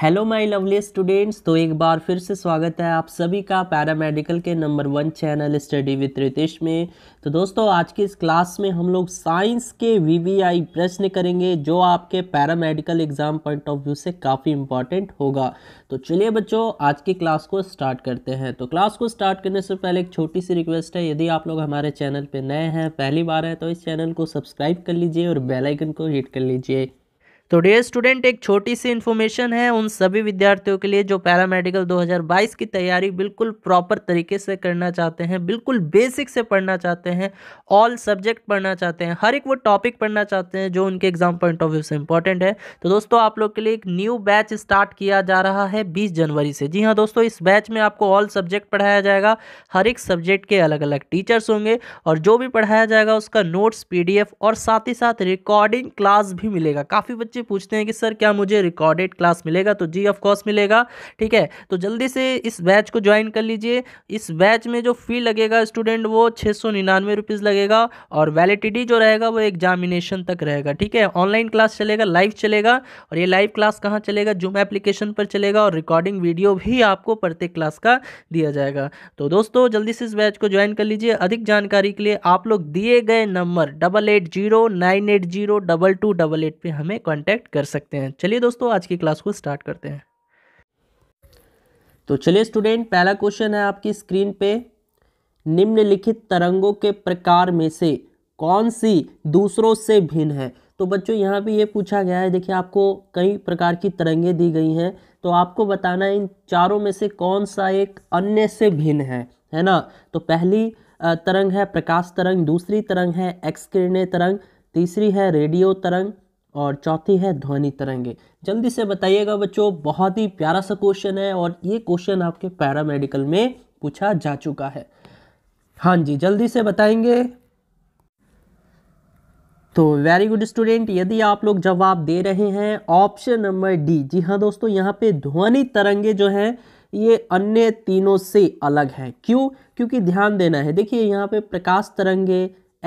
hello my lovely students तो एक बार फिर से स्वागत है आप सभी का पैरामेडिकल के number one channel study with Ritesh में तो दोस्तों आज की इस क्लास में हम लोग साइंस के वीवीआई प्रश्न करेंगे जो आपके paramedical exam point of view से काफ़ी इंपॉर्टेंट होगा तो चलिए बच्चों आज की क्लास को स्टार्ट करते हैं तो क्लास को स्टार्ट करने से पहले एक छोटी सी रिक्वेस्ट है यदि आप लोग हमारे चैनल पर नए हैं पहली बार है तो इस चैनल को सब्सक्राइब कर लीजिए और बेलाइकन को हिट कर लीजिए तो डे स्टूडेंट एक छोटी सी इन्फॉर्मेशन है उन सभी विद्यार्थियों के लिए जो पैरामेडिकल 2022 की तैयारी बिल्कुल प्रॉपर तरीके से करना चाहते हैं बिल्कुल बेसिक से पढ़ना चाहते हैं ऑल सब्जेक्ट पढ़ना चाहते हैं हर एक वो टॉपिक पढ़ना चाहते हैं जो उनके एग्जाम पॉइंट ऑफ व्यू से इंपॉर्टेंट है तो दोस्तों आप लोग के लिए एक न्यू बैच स्टार्ट किया जा रहा है बीस जनवरी से जी हाँ दोस्तों इस बैच में आपको ऑल सब्जेक्ट पढ़ाया जाएगा हर एक सब्जेक्ट के अलग अलग टीचर्स होंगे और जो भी पढ़ाया जाएगा उसका नोट्स पी और साथ ही साथ रिकॉर्डिंग क्लास भी मिलेगा काफ़ी बच्चे से पूछते हैं कि सर क्या मुझे रिकॉर्डेड क्लास मिलेगा तो जी ऑफकोर्स मिलेगा ठीक है तो जल्दी से इस बैच को ज्वाइन कर लीजिए इस बैच में जो फ़ी लगेगा स्टूडेंट वो छः सौ निन्यानवे रुपीज़ लगेगा और वैलिडिटी जो रहेगा वो एग्जामिनेशन तक रहेगा ठीक है ऑनलाइन क्लास चलेगा लाइव चलेगा और ये लाइव क्लास कहाँ चलेगा जूम एप्लीकेशन पर चलेगा और रिकॉर्डिंग वीडियो भी आपको प्रत्येक क्लास का दिया जाएगा तो दोस्तों जल्दी से इस बैच को ज्वाइन कर लीजिए अधिक जानकारी के लिए आप लोग दिए गए number double eight zero nine eight zero double two double eight पर हमें कॉन्टैक्ट कॉन्टैक्ट कर सकते हैं चलिए दोस्तों आज की क्लास को स्टार्ट करते हैं तो चलिए स्टूडेंट पहला क्वेश्चन है आपकी स्क्रीन पे निम्नलिखित तरंगों के प्रकार में से कौन सी दूसरों से भिन्न है तो बच्चों यहाँ पे ये पूछा गया है देखिए आपको कई प्रकार की तरंगे दी गई हैं तो आपको बताना है इन चारों में से कौन सा एक अन्य से भिन्न है है ना तो पहली तरंग है प्रकाश तरंग दूसरी तरंग है एक्सकिरणीय तरंग तीसरी है रेडियो तरंग और चौथी है ध्वनि तरंगे जल्दी से बताइएगा बच्चों बहुत ही प्यारा सा क्वेश्चन है और ये क्वेश्चन आपके पैरामेडिकल में पूछा जा चुका है हाँ जी जल्दी से बताएंगे तो वेरी गुड स्टूडेंट यदि आप लोग जवाब दे रहे हैं ऑप्शन नंबर डी जी हाँ दोस्तों यहाँ पे ध्वनि तरंगे जो हैं ये अन्य तीनों से अलग हैं क्यों क्योंकि ध्यान देना है देखिए यहाँ पे प्रकाश तरंगे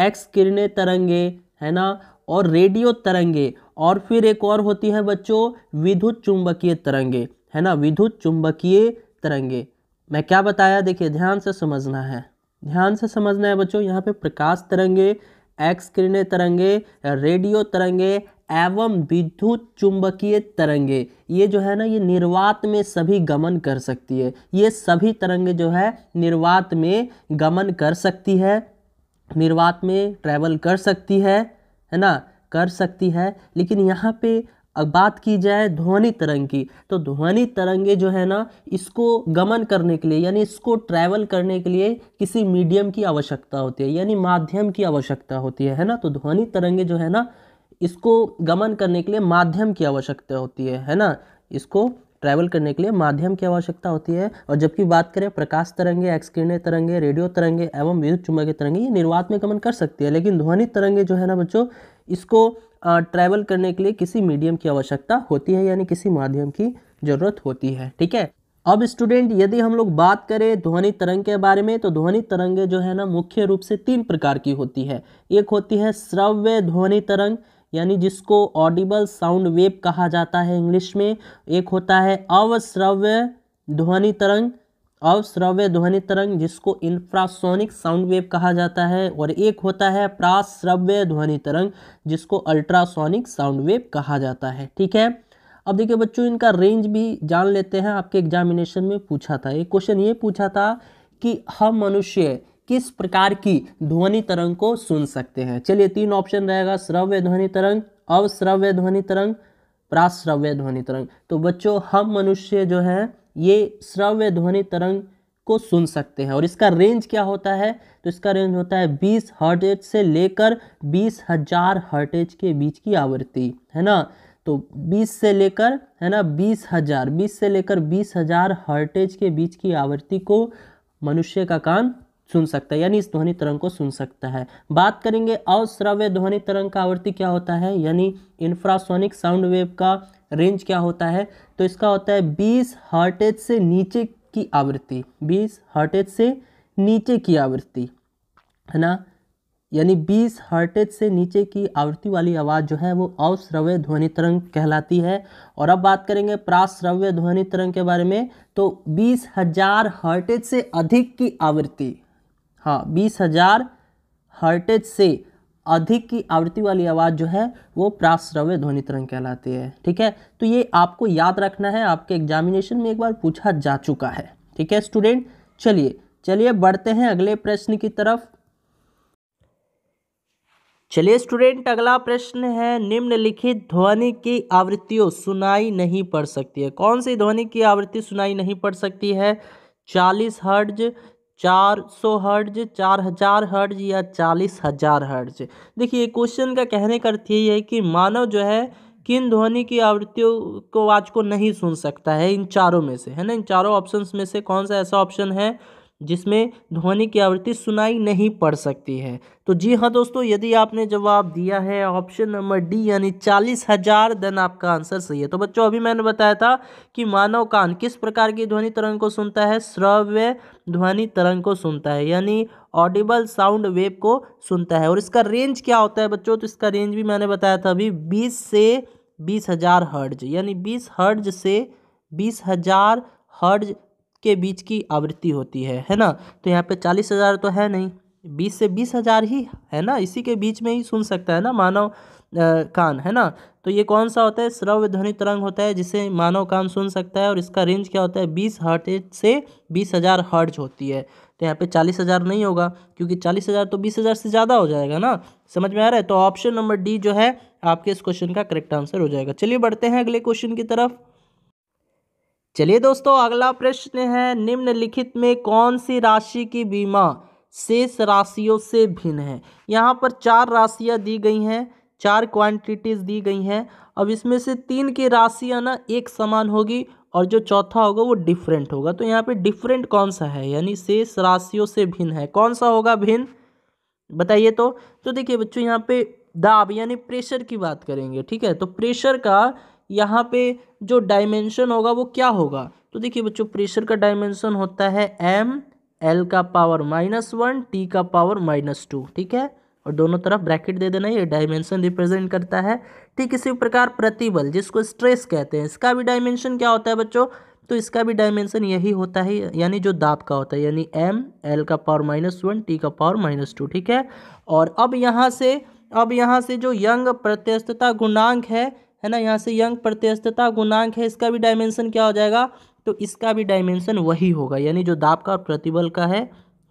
एक्स किरणें तरंगे है ना और रेडियो तरंगे और फिर एक और होती है बच्चों विद्युत चुंबकीय तरंगे है ना विद्युत चुंबकीय तरंगे मैं क्या बताया देखिए ध्यान से समझना है ध्यान से समझना है बच्चों यहाँ पे प्रकाश तरंगे एक्स किरणें तरंगे रेडियो तरंगे एवं विद्युत चुंबकीय तरंगे ये जो है ना ये निर्वात में सभी गमन कर सकती है ये सभी तरंगे जो है निर्वात में गमन कर सकती है निर्वात में ट्रैवल कर सकती है है ना कर सकती है लेकिन यहाँ पे अब बात की जाए ध्वनि तरंग की तो ध्वनि तरंगे जो है ना इसको गमन करने के लिए यानी इसको ट्रैवल करने के लिए किसी मीडियम की आवश्यकता होती है यानी माध्यम की आवश्यकता होती है है ना तो ध्वनि तरंगे जो है ना इसको गमन करने के लिए माध्यम की आवश्यकता होती है है ना इसको ट्रैवल करने के लिए माध्यम की आवश्यकता होती है और जबकि बात करें प्रकाश तरंगे एक्स तरंगे रेडियो तरंगे एवं विद्युत चुम्बक तरंगे ये निर्वात में गमन कर सकती है लेकिन ध्वनि तरंगे जो है ना बच्चों इसको ट्रैवल करने के लिए किसी मीडियम की आवश्यकता होती है यानी किसी माध्यम की ज़रूरत होती है ठीक है अब स्टूडेंट यदि हम लोग बात करें ध्वनि तरंग के बारे में तो ध्वनि तरंगे जो है ना मुख्य रूप से तीन प्रकार की होती है एक होती है श्रव्य ध्वनि तरंग यानी जिसको ऑडिबल साउंड वेव कहा जाता है इंग्लिश में एक होता है अवश्रव्य ध्वनि तरंग अवश्रव्य ध्वनि तरंग जिसको इंफ्रासोनिक साउंड वेव कहा जाता है और एक होता है प्राश्रव्य ध्वनि तरंग जिसको अल्ट्रासोनिक साउंड वेव कहा जाता है ठीक है अब देखिए बच्चों इनका रेंज भी जान लेते हैं आपके एग्जामिनेशन में पूछा था एक क्वेश्चन ये पूछा था कि हम मनुष्य किस प्रकार की ध्वनि तरंग को सुन सकते हैं चलिए तीन ऑप्शन रहेगा श्रव्य ध्वनि तरंग अवश्रव्य ध्वनि तरंग प्राश्रव्य ध्वनि तरंग तो बच्चों हम मनुष्य जो है ये श्रव्य ध्वनि तरंग को सुन सकते हैं और इसका रेंज क्या होता है तो इसका रेंज होता है 20 हर्टेज से लेकर बीस हजार हर्टेज के बीच की आवृत्ति है ना तो 20 से लेकर है ना बीस हजार बीस से लेकर बीस हजार हर्टेज के बीच की आवृत्ति को मनुष्य का कान सुन सकता है यानी इस ध्वनि तरंग को सुन सकता है बात करेंगे अश्रव्य ध्वनि तरंग का आवृत्ति क्या होता है यानी इंफ्रासोनिक साउंड वेव का रेंज क्या होता है तो इसका होता है बीस हर्टेज से नीचे की आवृत्ति बीस हर्टेज से नीचे की आवृत्ति है ना यानी बीस हर्टेज से नीचे की आवृत्ति वाली आवाज़ जो है वो अश्रव्य ध्वनि तरंग कहलाती है और अब बात करेंगे प्राश्रव्य ध्वनि तरंग के बारे में तो बीस हजार हर्टेज से अधिक की आवृत्ति हाँ बीस हजार हर्टेज से अधिक की आवृत्ति वाली आवाज़ जो है वो प्राश्रव्य ध्वनि तरंग कहलाती है ठीक है तो ये आपको याद रखना है आपके एग्जामिनेशन में एक बार पूछा जा चुका है ठीक है स्टूडेंट चलिए चलिए बढ़ते हैं अगले प्रश्न की तरफ चलिए स्टूडेंट अगला प्रश्न है निम्नलिखित ध्वनि की आवृत्तियों सुनाई नहीं पड़ सकती है कौन सी ध्वनि की आवृत्ति सुनाई नहीं पड़ सकती है चालीस हर्ज चार सौ हर्ज चार हज़ार हर्ज या चालीस हज़ार हर्ज देखिए क्वेश्चन का कहने का अर्थ यही है कि मानव जो है किन ध्वनि की आवृत्तियों को आवाज को नहीं सुन सकता है इन चारों में से है ना इन चारों ऑप्शंस में से कौन सा ऐसा ऑप्शन है जिसमें ध्वनि की आवृत्ति सुनाई नहीं पड़ सकती है तो जी हाँ दोस्तों यदि आपने जवाब दिया है ऑप्शन नंबर डी यानी चालीस हजार देन आपका आंसर सही है तो बच्चों अभी मैंने बताया था कि मानव कान किस प्रकार की ध्वनि तरंग को सुनता है श्रव्य ध्वनि तरंग को सुनता है यानी ऑडिबल साउंड वेव को सुनता है और इसका रेंज क्या होता है बच्चों तो इसका रेंज भी मैंने बताया था अभी बीस से बीस हज़ार हर्ज यानी बीस हर्ज से बीस हज़ार हर्ज के बीच की आवृत्ति होती है है ना तो यहाँ पे चालीस हज़ार तो है नहीं बीस से बीस हज़ार ही है ना इसी के बीच में ही सुन सकता है ना मानव कान है ना तो ये कौन सा होता है श्रव्य ध्वनि तरंग होता है जिसे मानव कान सुन सकता है और इसका रेंज क्या होता है बीस हर्ट से बीस हज़ार हर्ज होती है तो यहाँ पे चालीस हज़ार नहीं होगा क्योंकि चालीस हज़ार तो बीस हज़ार से ज़्यादा हो जाएगा ना समझ में आ रहा है तो ऑप्शन नंबर डी जो है आपके इस क्वेश्चन का करेक्ट आंसर हो जाएगा चलिए बढ़ते हैं अगले क्वेश्चन की तरफ चलिए दोस्तों अगला प्रश्न है निम्नलिखित में कौन सी राशि की बीमा शेष राशियों से भिन्न है यहाँ पर चार राशियाँ दी गई हैं चार क्वांटिटीज़ दी गई हैं अब इसमें से तीन की राशियाँ ना एक समान होगी और जो चौथा होगा वो डिफरेंट होगा तो यहाँ पे डिफरेंट कौन सा है यानी शेष राशियों से भिन्न है कौन सा होगा भिन्न बताइए तो तो देखिए बच्चों यहाँ पे दाब यानी प्रेशर की बात करेंगे ठीक है तो प्रेशर का यहाँ पे जो डायमेंशन होगा वो क्या होगा तो देखिए बच्चों प्रेशर का डायमेंशन होता है एम एल का पावर माइनस वन टी का पावर माइनस टू ठीक है और दोनों तरफ ब्रैकेट दे देना ये डायमेंशन रिप्रेजेंट करता है ठीक इसी प्रकार प्रतिबल जिसको स्ट्रेस कहते हैं इसका भी डायमेंशन क्या होता है बच्चों तो इसका भी डायमेंशन यही होता है यानी जो दाब का होता है यानी एम एल का पावर माइनस वन टी का पावर माइनस टू ठीक है और अब यहाँ से अब यहाँ से जो यंग प्रत्यस्थता गुणांक है है ना यहाँ से यंग प्रत्यस्थता गुणांक है इसका भी डायमेंशन क्या हो जाएगा तो इसका भी डायमेंशन वही होगा यानी जो दाब का और प्रतिबल का है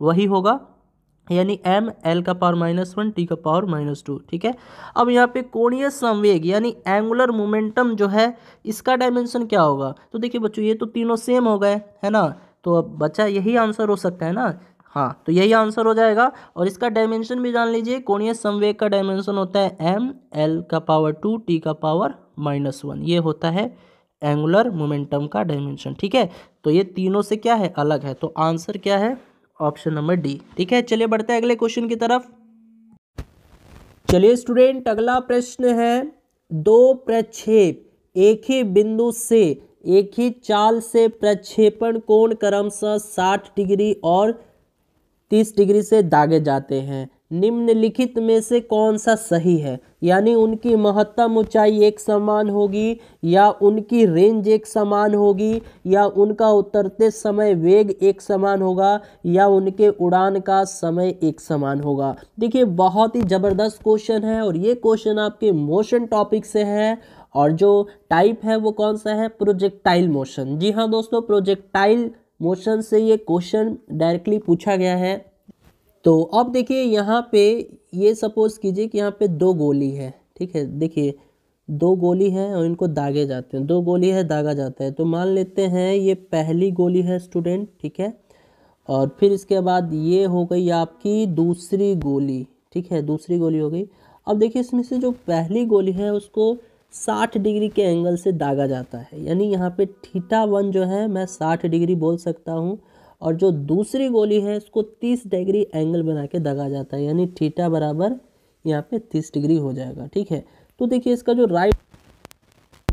वही होगा यानी एम एल का पावर माइनस वन टी का पावर माइनस टू ठीक है अब यहाँ पे कोणीय संवेग यानी एंगुलर मोमेंटम जो है इसका डायमेंशन क्या होगा तो देखिए बच्चों ये तो तीनों सेम हो गए है ना तो अब बच्चा यही आंसर हो सकता है ना हाँ तो यही आंसर हो जाएगा और इसका डायमेंशन भी जान लीजिए कोणीय संवेग का डायमेंशन होता है एम एल का पावर टू टी का पावर माइनस वन ये होता है एंगुलर मोमेंटम का डायमेंशन ठीक है तो ये तीनों से क्या है अलग है तो आंसर क्या है ऑप्शन नंबर डी ठीक है चलिए बढ़ते हैं अगले क्वेश्चन की तरफ चलिए स्टूडेंट अगला प्रश्न है दो प्रक्षेप एक ही बिंदु से एक ही चाल से प्रक्षेपण कोण क्रमशः साठ डिग्री और तीस डिग्री से दागे जाते हैं निम्नलिखित में से कौन सा सही है यानी उनकी महत्तम ऊंचाई एक समान होगी या उनकी रेंज एक समान होगी या उनका उतरते समय वेग एक समान होगा या उनके उड़ान का समय एक समान होगा देखिए बहुत ही ज़बरदस्त क्वेश्चन है और ये क्वेश्चन आपके मोशन टॉपिक से है और जो टाइप है वो कौन सा है प्रोजेक्टाइल मोशन जी हाँ दोस्तों प्रोजेक्टाइल मोशन से ये क्वेश्चन डायरेक्टली पूछा गया है तो अब देखिए यहाँ पे ये सपोज़ कीजिए कि यहाँ पे दो गोली है ठीक है देखिए दो गोली है और इनको दागे जाते हैं दो गोली है दागा जाता है तो मान लेते हैं ये पहली गोली है स्टूडेंट ठीक है और फिर इसके बाद ये हो गई आपकी दूसरी गोली ठीक है दूसरी गोली हो गई अब देखिए इसमें से जो पहली गोली है उसको साठ डिग्री के एंगल से दागा जाता है यानी यहाँ पे थीटा वन जो है मैं साठ डिग्री बोल सकता हूँ और जो दूसरी गोली है उसको तीस डिग्री एंगल बना के दगा जाता है यानी थीटा बराबर यहाँ पे तीस डिग्री हो जाएगा ठीक है तो देखिए इसका जो राइट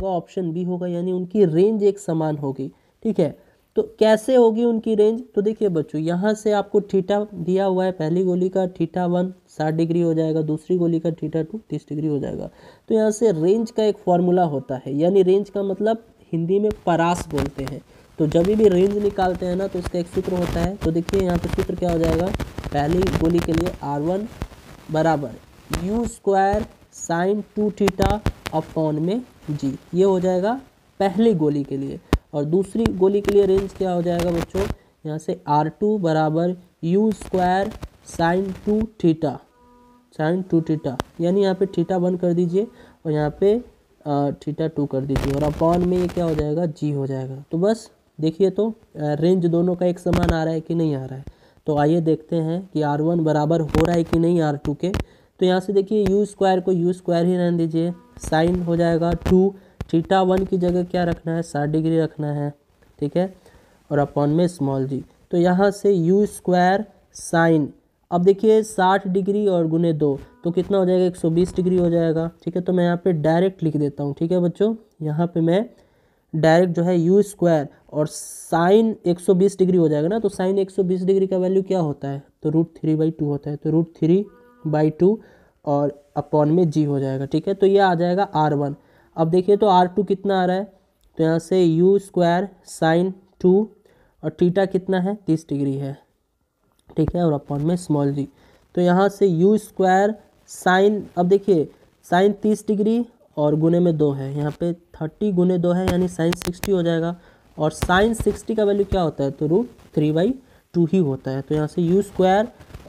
होगा ऑप्शन बी होगा यानी उनकी रेंज एक समान होगी ठीक है तो कैसे होगी उनकी रेंज तो देखिए बच्चों यहाँ से आपको ठीठा दिया हुआ है पहली गोली का ठीठा वन साठ डिग्री हो जाएगा दूसरी गोली का ठीठा टू तीस डिग्री हो जाएगा तो यहाँ से रेंज का एक फॉर्मूला होता है यानी रेंज का मतलब हिंदी में परास बोलते हैं तो जब भी रेंज निकालते हैं ना तो इसका एक सूत्र होता है तो देखिए यहाँ पर सूत्र क्या हो जाएगा पहली गोली के लिए आर वन बराबर U square sine two theta upon में जी ये हो जाएगा पहली गोली के लिए और दूसरी गोली के लिए रेंज क्या हो जाएगा बच्चों यहाँ से आर टू बराबर U square sine two theta sine two theta यानी यहाँ पे थीटा वन कर दीजिए और यहाँ पे थीटा टू कर दीजिए और अपॉन में ये क्या हो जाएगा जी हो जाएगा तो बस देखिए तो रेंज दोनों का एक समान आ रहा है कि नहीं आ रहा है तो आइए देखते हैं कि आर वन बराबर हो रहा है कि नहीं आर टू के तो यहाँ से देखिए यू स्क्वायर को यू स्क्वायर ही रहने दीजिए साइन हो जाएगा टू थीटा वन की जगह क्या रखना है साठ डिग्री रखना है ठीक है और अपॉन में स्मॉल जी तो यहाँ से यू स्क्वायर साइन अब देखिए साठ डिग्री और गुने दो तो कितना हो जाएगा एक सौ बीस डिग्री हो जाएगा ठीक है तो मैं यहाँ पे डायरेक्ट लिख देता हूँ ठीक है बच्चों यहाँ पे मैं डायरेक्ट जो है यू स्क्वायर और साइन 120 डिग्री हो जाएगा ना तो साइन 120 डिग्री का वैल्यू क्या होता है तो रूट थ्री बाई टू होता है तो रूट थ्री बाई टू और अपॉन में जी हो जाएगा ठीक है तो ये आ जाएगा आर वन अब देखिए तो आर टू कितना आ रहा है तो यहाँ से यू स्क्वायर साइन टू और टीटा कितना है तीस डिग्री है ठीक है और अपॉन में स्मॉल जी तो यहाँ से यू स्क्वायर साइन अब देखिए साइन तीस डिग्री और गुने में दो है यहाँ पे थर्टी गुने दो है यानी साइंस सिक्सटी हो जाएगा और साइंस सिक्सटी का वैल्यू क्या होता है तो रूट थ्री बाई टू ही होता है तो यहाँ से यू स्क्वायर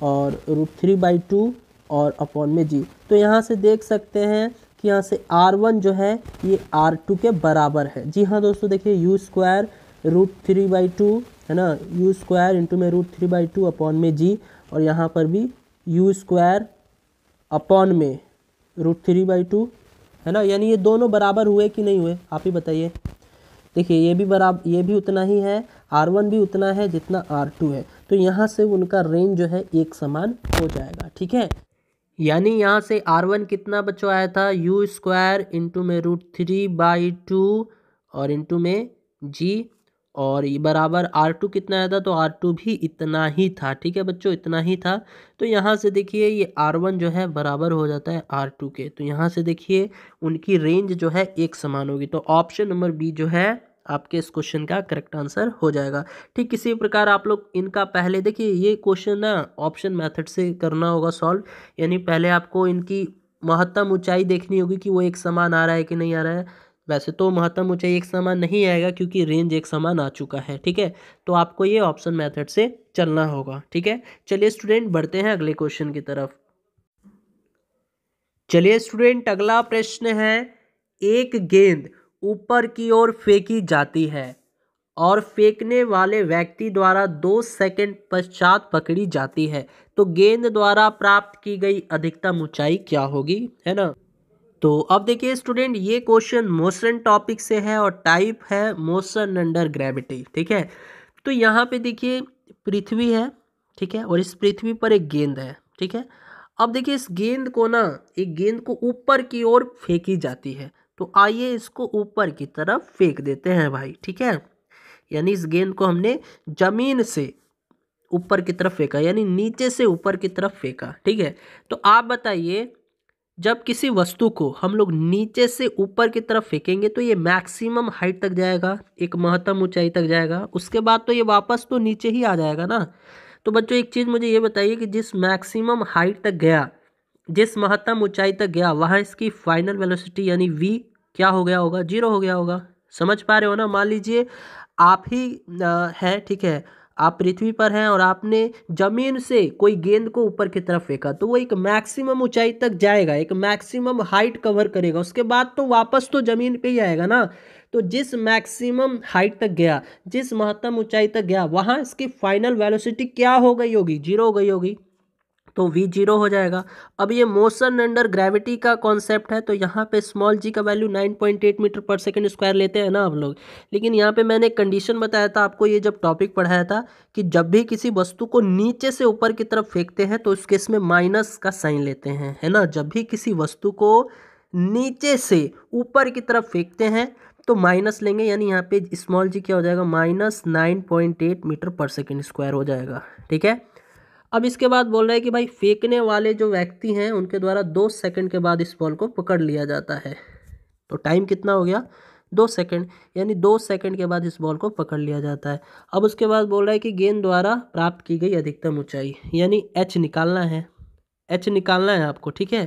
और रूट थ्री बाई टू और अपॉन में जी तो यहाँ से देख सकते हैं कि यहाँ से आर वन जो है ये आर टू के बराबर है जी हाँ दोस्तों देखिए U square root three by two है ना यू स्क्वायर इंटू में root three by two upon में जी और यहाँ पर भी यू स्क्वायर अपॉन में रूट थ्री बाई टू है ना यानी ये दोनों बराबर हुए कि नहीं हुए आप ही बताइए देखिए ये भी बराबर ये भी उतना ही है आर वन भी उतना है जितना आर टू है तो यहाँ से उनका रेंज जो है एक समान हो जाएगा ठीक है यानी यहाँ से आर वन कितना बच्चों आया था यू स्क्वायर इंटू में रूट थ्री बाई टू और इंटू में जी और ये बराबर आर टू कितना आया था तो आर टू भी इतना ही था ठीक है बच्चों इतना ही था तो यहाँ से देखिए ये आर वन जो है बराबर हो जाता है आर टू के तो यहाँ से देखिए उनकी रेंज जो है एक समान होगी तो ऑप्शन नंबर बी जो है आपके इस क्वेश्चन का करेक्ट आंसर हो जाएगा ठीक किसी प्रकार आप लोग इनका पहले देखिए ये क्वेश्चन ना ऑप्शन मेथड से करना होगा सॉल्व यानी पहले आपको इनकी महत्तम ऊंचाई देखनी होगी कि वो एक समान आ रहा है कि नहीं आ रहा है वैसे तो महत्तम ऊंचाई एक समान नहीं आएगा क्योंकि रेंज एक समान आ चुका है ठीक है तो आपको ये ऑप्शन मेथड से चलना होगा ठीक है चलिए स्टूडेंट बढ़ते हैं अगले क्वेश्चन की तरफ चलिए स्टूडेंट अगला प्रश्न है एक गेंद ऊपर की ओर फेंकी जाती है और फेंकने वाले व्यक्ति द्वारा दो सेकंड पश्चात पकड़ी जाती है तो गेंद द्वारा प्राप्त की गई अधिकतम ऊंचाई क्या होगी है ना तो अब देखिए स्टूडेंट ये क्वेश्चन मोशन टॉपिक से है और टाइप है मोशन अंडर ग्रेविटी ठीक है तो यहाँ पे देखिए पृथ्वी है ठीक है और इस पृथ्वी पर एक गेंद है ठीक है अब देखिए इस गेंद को ना एक गेंद को ऊपर की ओर फेंकी जाती है तो आइए इसको ऊपर की तरफ फेंक देते हैं भाई ठीक है यानी इस गेंद को हमने ज़मीन से ऊपर की तरफ फेंका यानी नीचे से ऊपर की तरफ फेंका ठीक है तो आप बताइए जब किसी वस्तु को हम लोग नीचे से ऊपर की तरफ फेंकेंगे तो ये मैक्सिमम हाइट तक जाएगा एक महत्तम ऊंचाई तक जाएगा उसके बाद तो ये वापस तो नीचे ही आ जाएगा ना तो बच्चों एक चीज़ मुझे ये बताइए कि जिस मैक्सिमम हाइट तक गया जिस महत्तम ऊंचाई तक गया वहाँ इसकी फाइनल वेलोसिटी यानी वी क्या हो गया होगा जीरो हो गया होगा समझ पा रहे हो ना मान लीजिए आप ही हैं ठीक है आप पृथ्वी पर हैं और आपने ज़मीन से कोई गेंद को ऊपर की तरफ फेंका तो वो एक मैक्सिमम ऊंचाई तक जाएगा एक मैक्सिमम हाइट कवर करेगा उसके बाद तो वापस तो ज़मीन पे ही आएगा ना तो जिस मैक्सिमम हाइट तक गया जिस महत्तम ऊंचाई तक गया वहाँ इसकी फाइनल वेलोसिटी क्या हो गई होगी जीरो हो गई होगी तो वी जीरो हो जाएगा अब ये मोशन अंडर ग्रेविटी का कॉन्सेप्ट है तो यहाँ पे स्मॉल जी का value 9.8 metre per second square लेते हैं ना हम लोग लेकिन यहाँ पे मैंने कंडीशन बताया था आपको ये जब टॉपिक पढ़ाया था कि जब भी किसी वस्तु को नीचे से ऊपर की तरफ फेंकते हैं तो उस केस में माइनस का साइन लेते हैं है ना जब भी किसी वस्तु को नीचे से ऊपर की तरफ फेंकते हैं तो माइनस लेंगे यानी यहाँ पे स्मॉल जी क्या हो जाएगा minus nine point eight metre पर सेकेंड स्क्वायर हो जाएगा ठीक है अब इसके बाद बोल रहा है कि भाई फेंकने वाले जो व्यक्ति हैं उनके द्वारा दो सेकंड के बाद इस बॉल को पकड़ लिया जाता है तो टाइम कितना हो गया दो सेकंड यानी दो सेकंड के बाद इस बॉल को पकड़ लिया जाता है अब उसके बाद बोल रहा है कि गेंद द्वारा प्राप्त की गई अधिकतम ऊंचाई यानी एच निकालना है एच निकालना है आपको ठीक है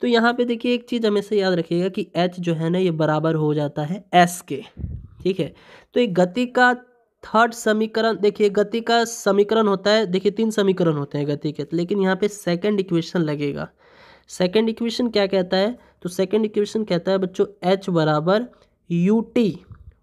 तो यहाँ पे देखिए एक चीज़ हमेशा याद रखिएगा कि एच जो है ना ये बराबर हो जाता है एस के ठीक है तो एक गति का थर्ड समीकरण देखिए गति का समीकरण होता है देखिए तीन समीकरण होते हैं गति के लेकिन यहाँ पे सेकंड इक्वेशन लगेगा सेकंड इक्वेशन क्या कहता है तो सेकंड इक्वेशन कहता है बच्चों एच बराबर यू टी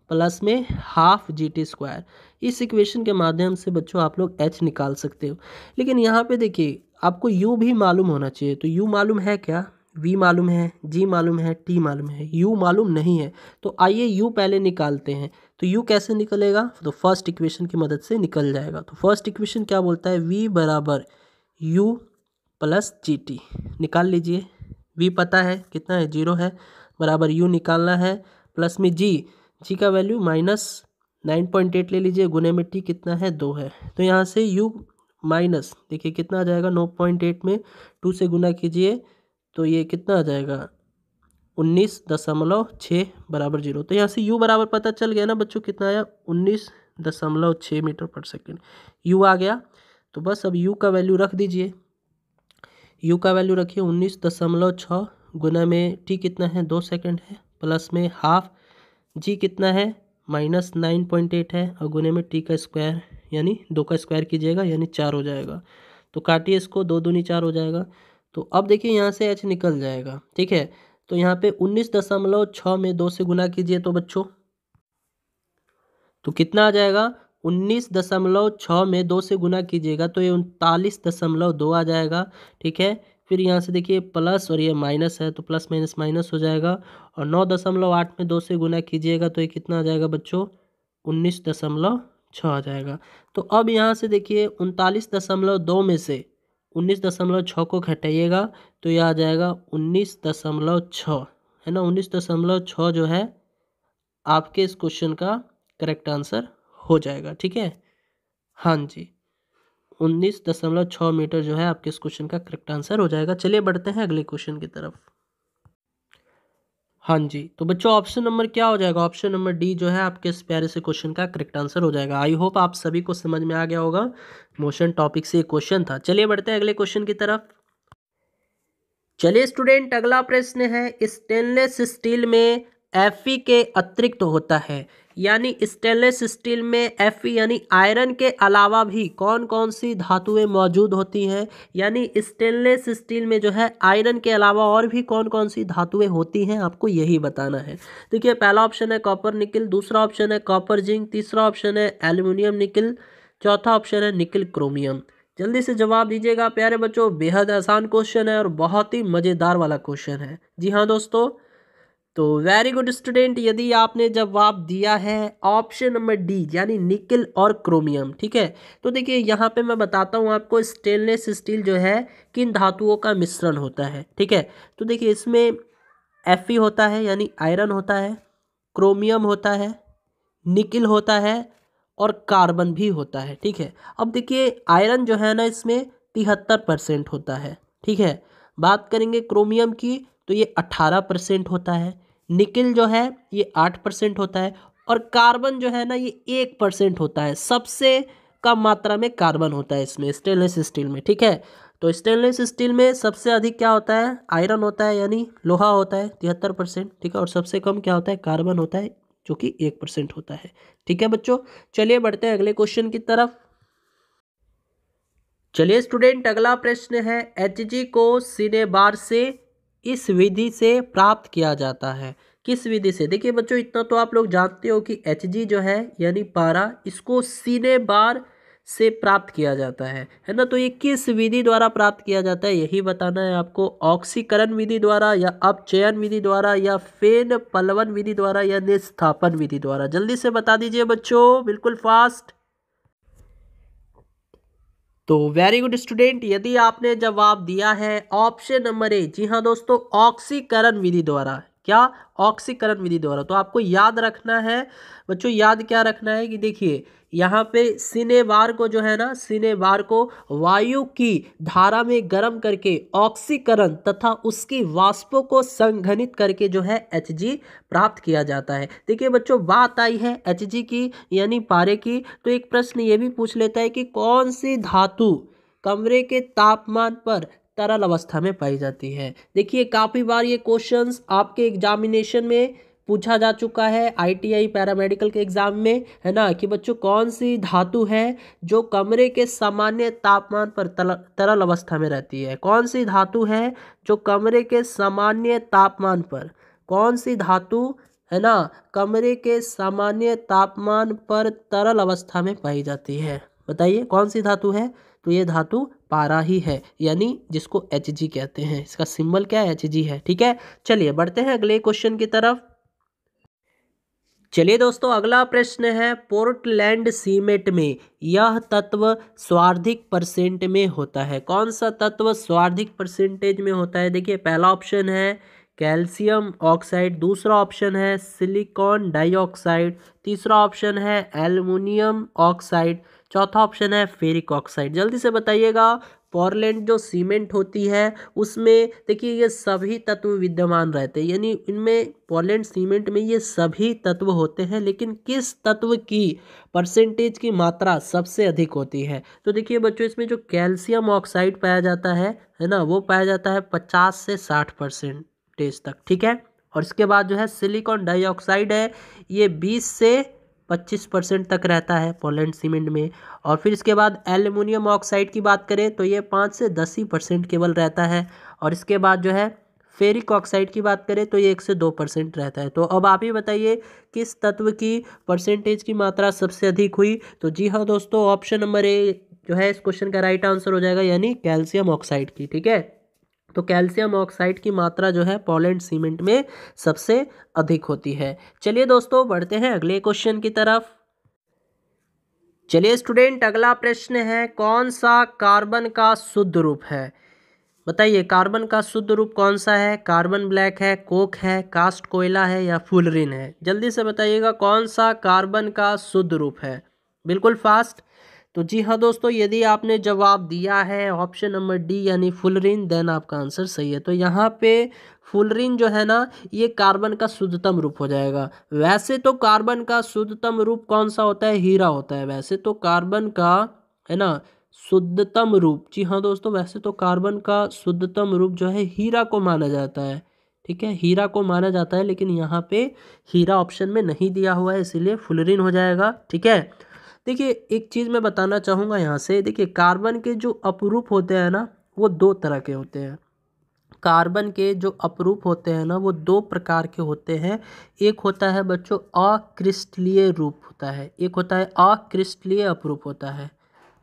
प्लस में हाफ जी टी स्क्वायर इस इक्वेशन के माध्यम से बच्चों आप लोग एच निकाल सकते हो लेकिन यहाँ पर देखिए आपको यू भी मालूम होना चाहिए तो यू मालूम है क्या वी मालूम है जी मालूम है टी मालूम है यू मालूम नहीं है तो आइए यू पहले निकालते हैं तो यू कैसे निकलेगा तो फर्स्ट इक्वेशन की मदद से निकल जाएगा तो फर्स्ट इक्वेशन क्या बोलता है वी बराबर यू प्लस जी टी निकाल लीजिए वी पता है कितना है जीरो है बराबर यू निकालना है प्लस में जी जी का value minus nine point eight ले लीजिए गुने में टी कितना है दो है तो यहाँ से यू माइनस देखिए कितना आ जाएगा नौ पॉइंट एट में टू से गुना कीजिए तो ये कितना आ जाएगा उन्नीस दशमलव छः बराबर जीरो तो यहाँ से यू बराबर पता चल गया ना बच्चों कितना आया उन्नीस दशमलव छः मीटर पर सेकेंड यू आ गया तो बस अब यू का वैल्यू रख दीजिए यू का वैल्यू रखिए उन्नीस दशमलव छः गुना में टी कितना है दो सेकेंड है प्लस में हाफ जी कितना है माइनस नाइन पॉइंट एट है और गुने में टी का स्क्वायर यानी दो का स्क्वायर कीजिएगा यानी चार हो जाएगा तो काटिए इसको दो दूनी चार हो जाएगा तो अब देखिए यहाँ से एच निकल जाएगा ठीक है तो यहाँ पे उन्नीस दशमलव छः में दो से गुना कीजिए तो बच्चों तो कितना आ जाएगा उन्नीस दशमलव छः में दो से गुना कीजिएगा तो ये उनतालीस दशमलव दो आ जाएगा ठीक है फिर यहाँ से देखिए प्लस और ये माइनस है तो प्लस माइनस माइनस हो जाएगा और नौ दशमलव आठ में दो से गुना कीजिएगा तो ये कितना आ जाएगा बच्चों उन्नीस दशमलव छः आ जाएगा तो अब यहाँ से देखिए उनतालीस दशमलव दो में से उन्नीस दशमलव छः को घटाइएगा तो यह आ जाएगा उन्नीस दशमलव छः है ना उन्नीस दशमलव छः जो है आपके इस क्वेश्चन का करेक्ट आंसर हो जाएगा ठीक है हाँ जी उन्नीस दशमलव छः मीटर जो है आपके इस क्वेश्चन का करेक्ट आंसर हो जाएगा चलिए बढ़ते हैं अगले क्वेश्चन की तरफ हाँ जी तो बच्चों ऑप्शन नंबर क्या हो जाएगा ऑप्शन नंबर डी जो है आपके इस प्यारे से क्वेश्चन का करेक्ट आंसर हो जाएगा आई होप आप सभी को समझ में आ गया होगा मोशन टॉपिक से क्वेश्चन था चलिए बढ़ते हैं अगले क्वेश्चन की तरफ चलिए स्टूडेंट अगला प्रश्न है स्टेनलेस स्टील में एफ के अतिरिक्त होता है यानी स्टेनलेस स्टील में एफ यानी आयरन के अलावा भी कौन कौन सी धातुएं मौजूद होती हैं यानी स्टेनलेस स्टील में जो है आयरन के अलावा और भी कौन कौन सी धातुएं होती हैं आपको यही बताना है देखिए पहला ऑप्शन है कॉपर निकल दूसरा ऑप्शन है कॉपर जिंक तीसरा ऑप्शन है एल्यूमिनियम निकल चौथा ऑप्शन है निकल क्रोमियम जल्दी से जवाब दीजिएगा प्यारे बच्चों बेहद आसान क्वेश्चन है और बहुत ही मज़ेदार वाला क्वेश्चन है जी हाँ दोस्तों तो वेरी गुड स्टूडेंट यदि आपने जवाब दिया है ऑप्शन नंबर डी यानी निकल और क्रोमियम ठीक है तो देखिए यहाँ पे मैं बताता हूँ आपको स्टेनलेस स्टील जो है किन धातुओं का मिश्रण होता है ठीक है तो देखिए इसमें एफ होता है यानी आयरन होता है क्रोमियम होता है निकल होता है और कार्बन भी होता है ठीक है अब देखिए आयरन जो है ना इसमें तिहत्तर परसेंट होता है ठीक है बात करेंगे क्रोमियम की तो ये अट्ठारह परसेंट होता है निकिल जो है ये आठ परसेंट होता है और कार्बन जो है ना ये एक परसेंट होता है सबसे कम मात्रा में कार्बन होता है इसमें स्टेनलेस स्टील में ठीक है तो स्टेनलेस स्टील में सबसे अधिक क्या होता है आयरन होता है यानी लोहा होता है तिहत्तर परसेंट ठीक है और सबसे कम क्या होता है कार्बन होता है जो कि एक परसेंट होता है ठीक है बच्चों चलिए बढ़ते हैं अगले क्वेश्चन की तरफ चलिए स्टूडेंट अगला प्रश्न है एच को सिनेबार से इस विधि से प्राप्त किया जाता है किस विधि से देखिए बच्चों इतना तो आप लोग जानते हो कि एच जो है यानी पारा इसको सीने बार से प्राप्त किया जाता है है ना तो ये किस विधि द्वारा प्राप्त किया जाता है यही बताना है आपको ऑक्सीकरण विधि द्वारा या अपचयन विधि द्वारा या फेन पलवन विधि द्वारा या निस्थापन विधि द्वारा जल्दी से बता दीजिए बच्चों बिल्कुल फास्ट तो वेरी गुड स्टूडेंट यदि आपने जवाब दिया है ऑप्शन नंबर ए जी हाँ दोस्तों ऑक्सीकरण विधि द्वारा क्या ऑक्सीकरण विधि द्वारा तो आपको याद रखना है बच्चों याद क्या रखना है कि देखिए यहाँ पे सिनेवार को जो है ना सिनेवार को वायु की धारा में गर्म करके ऑक्सीकरण तथा उसकी वाष्पों को संघनित करके जो है एच प्राप्त किया जाता है देखिए बच्चों बात आई है एच की यानी पारे की तो एक प्रश्न ये भी पूछ लेता है कि कौन सी धातु कमरे के तापमान पर तरल अवस्था में पाई जाती है देखिए काफ़ी बार ये क्वेश्चंस आपके एग्जामिनेशन में पूछा जा चुका है आईटीआई पैरामेडिकल के एग्ज़ाम में है ना कि बच्चों कौन सी धातु है जो कमरे के सामान्य तापमान पर तरल अवस्था में रहती है कौन सी धातु है जो कमरे के सामान्य तापमान पर कौन सी धातु है ना कमरे के सामान्य तापमान पर तरल अवस्था में पाई जाती है बताइए कौन सी धातु है तो ये धातु पारा ही है यानी जिसको एच जी कहते हैं इसका सिंबल क्या है एच जी है ठीक है चलिए बढ़ते हैं अगले क्वेश्चन की तरफ चलिए दोस्तों अगला प्रश्न है पोर्टलैंड सीमेंट में यह तत्व स्वार्धिक परसेंट में होता है कौन सा तत्व स्वार्धिक परसेंटेज में होता है देखिए पहला ऑप्शन है कैल्शियम ऑक्साइड दूसरा ऑप्शन है सिलिकॉन डाइऑक्साइड तीसरा ऑप्शन है एल्युमिनियम ऑक्साइड चौथा ऑप्शन है फेरिक ऑक्साइड जल्दी से बताइएगा पोरलैंड जो सीमेंट होती है उसमें देखिए ये सभी तत्व विद्यमान रहते हैं यानी इनमें पॉलैंड सीमेंट में ये सभी तत्व होते हैं लेकिन किस तत्व की परसेंटेज की मात्रा सबसे अधिक होती है तो देखिए बच्चों इसमें जो कैल्शियम ऑक्साइड पाया जाता है है ना वो पाया जाता है पचास से साठ परसेंटेज तक ठीक है और इसके बाद जो है सिलिकॉन डाइऑक्साइड है ये बीस से 25 परसेंट तक रहता है पोलैंड सीमेंट में और फिर इसके बाद एल्यूमिनियम ऑक्साइड की बात करें तो ये पाँच से दस ही परसेंट केवल रहता है और इसके बाद जो है फेरिक ऑक्साइड की बात करें तो ये एक से दो परसेंट रहता है तो अब आप ही बताइए किस तत्व की परसेंटेज की मात्रा सबसे अधिक हुई तो जी हाँ दोस्तों ऑप्शन नंबर ए जो है इस क्वेश्चन का राइट आंसर हो जाएगा यानी कैल्शियम ऑक्साइड की ठीक है तो कैल्शियम ऑक्साइड की मात्रा जो है पोलैंड सीमेंट में सबसे अधिक होती है चलिए दोस्तों बढ़ते हैं अगले क्वेश्चन की तरफ चलिए स्टूडेंट अगला प्रश्न है कौन सा कार्बन का शुद्ध रूप है बताइए कार्बन का शुद्ध रूप कौन सा है कार्बन ब्लैक है कोक है कास्ट कोयला है या फुलरिन है जल्दी से बताइएगा कौन सा कार्बन का शुद्ध रूप है बिल्कुल फास्ट तो जी हाँ दोस्तों यदि आपने जवाब दिया है ऑप्शन नंबर डी यानी फुलरिन देन आपका आंसर सही है तो यहाँ पे फुलरिन जो है ना ये कार्बन का शुद्धतम रूप हो जाएगा वैसे तो कार्बन का शुद्धतम रूप कौन सा होता है हीरा होता है वैसे तो कार्बन का है ना शुद्धतम रूप जी हाँ दोस्तों वैसे तो कार्बन का शुद्धतम रूप जो है हीरा को माना जाता है ठीक है हीरा को माना जाता है लेकिन यहाँ पे हीरा ऑप्शन में नहीं दिया हुआ है इसीलिए फुलरिन हो जाएगा ठीक है देखिए एक चीज़ मैं बताना चाहूँगा यहाँ से देखिए कार्बन के जो अपरूप होते हैं ना वो दो तरह के होते हैं कार्बन के जो अपरूप होते हैं ना वो दो प्रकार के होते हैं एक होता है बच्चों अक्रिस्टलीय रूप होता है एक होता है अक्रिस्टलीय अपरूप होता है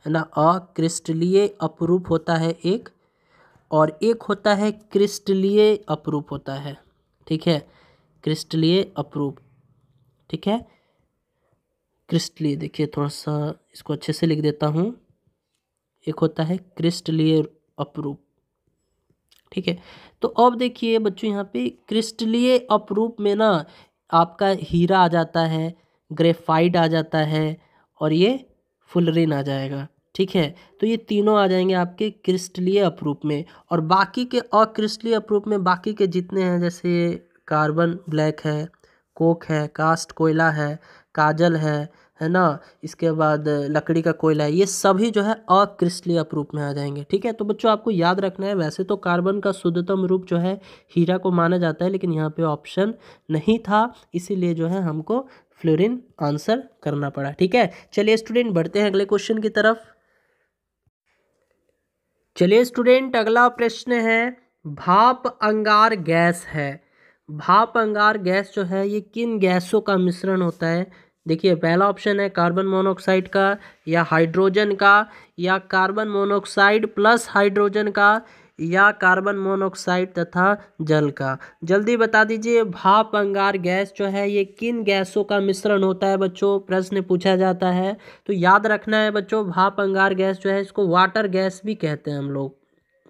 है ना अक्रिस्टलीय अपरूप होता है एक और एक होता है क्रिस्टलीय अपरूप होता है ठीक है क्रिस्टलीय अपरूप ठीक है क्रिस्ट लिए देखिए थोड़ा सा इसको अच्छे से लिख देता हूँ एक होता है क्रिस्ट लिए अप्रूप ठीक है तो अब देखिए बच्चों यहाँ पे क्रिस्ट लिए अप्रूप में ना आपका हीरा आ जाता है ग्रेफाइड आ जाता है और ये फुलरिन आ जाएगा ठीक है तो ये तीनों आ जाएंगे आपके क्रिस्टलीय अप्रूप में और बाकी के अक्रिस्टलीय अप्रूप में बाकी के जितने हैं जैसे कार्बन ब्लैक है कोक है कास्ट कोयला है काजल है है ना इसके बाद लकड़ी का कोयला है ये सभी जो है अक्रिस्टलीय अपरूप में आ जाएंगे ठीक है तो बच्चों आपको याद रखना है वैसे तो कार्बन का शुद्धतम रूप जो है हीरा को माना जाता है लेकिन यहाँ पे ऑप्शन नहीं था इसीलिए जो है हमको फ्लोरिन आंसर करना पड़ा ठीक है चलिए स्टूडेंट बढ़ते हैं अगले क्वेश्चन की तरफ चलिए स्टूडेंट अगला प्रश्न है भाप अंगार गैस है भाप अंगार गैस जो है ये किन गैसों का मिश्रण होता है देखिए पहला ऑप्शन है कार्बन मोनोऑक्साइड का या हाइड्रोजन का या कार्बन मोनोऑक्साइड प्लस हाइड्रोजन का या कार्बन मोनोऑक्साइड तथा जल का जल्दी बता दीजिए भाप अंगार गैस जो है ये किन गैसों का मिश्रण होता है बच्चों प्रश्न पूछा जाता है तो याद रखना है बच्चों भाप अंगार गैस जो है इसको वाटर गैस भी कहते हैं हम लोग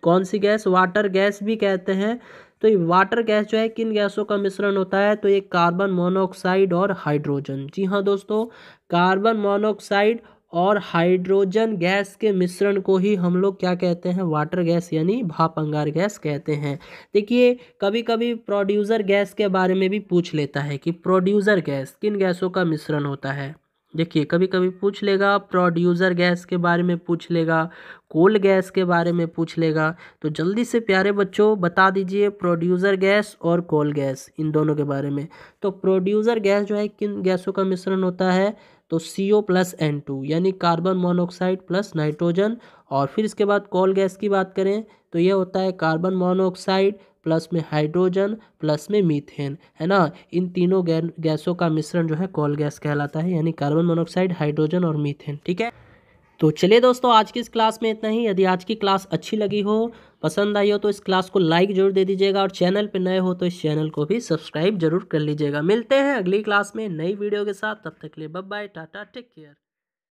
कौन सी गैस वाटर गैस भी कहते हैं तो ये वाटर गैस जो है किन गैसों का मिश्रण होता है तो ये कार्बन मोनोऑक्साइड और हाइड्रोजन जी हाँ दोस्तों कार्बन मोनोऑक्साइड और हाइड्रोजन गैस के मिश्रण को ही हम लोग क्या कहते हैं वाटर गैस यानी भाप अंगार गैस कहते हैं देखिए कभी कभी प्रोड्यूसर गैस के बारे में भी पूछ लेता है कि प्रोड्यूसर गैस किन गैसों का मिश्रण होता है देखिए कभी कभी पूछ लेगा प्रोड्यूसर गैस के बारे में पूछ लेगा कोल गैस के बारे में पूछ लेगा तो जल्दी से प्यारे बच्चों बता दीजिए प्रोड्यूसर गैस और कोल गैस इन दोनों के बारे में तो प्रोड्यूसर गैस जो है किन गैसों का मिश्रण होता है तो C O plus N two यानी कार्बन मोनोऑक्साइड प्लस नाइट्रोजन और फिर इसके बाद कोल गैस की बात करें तो यह होता है कार्बन मोनोऑक्साइड प्लस में हाइड्रोजन प्लस में मीथेन है ना इन तीनों गैसों का मिश्रण जो है कॉल गैस कहलाता है यानी कार्बन मोनोक्साइड हाइड्रोजन और मीथेन ठीक है तो चलिए दोस्तों आज की इस क्लास में इतना ही यदि आज की क्लास अच्छी लगी हो पसंद आई हो तो इस क्लास को लाइक जरूर दे दीजिएगा और चैनल पर नए हो तो इस चैनल को भी सब्सक्राइब जरूर कर लीजिएगा मिलते हैं अगली क्लास में नई वीडियो के साथ तब तक के लिए बब बाय टाटा टेक केयर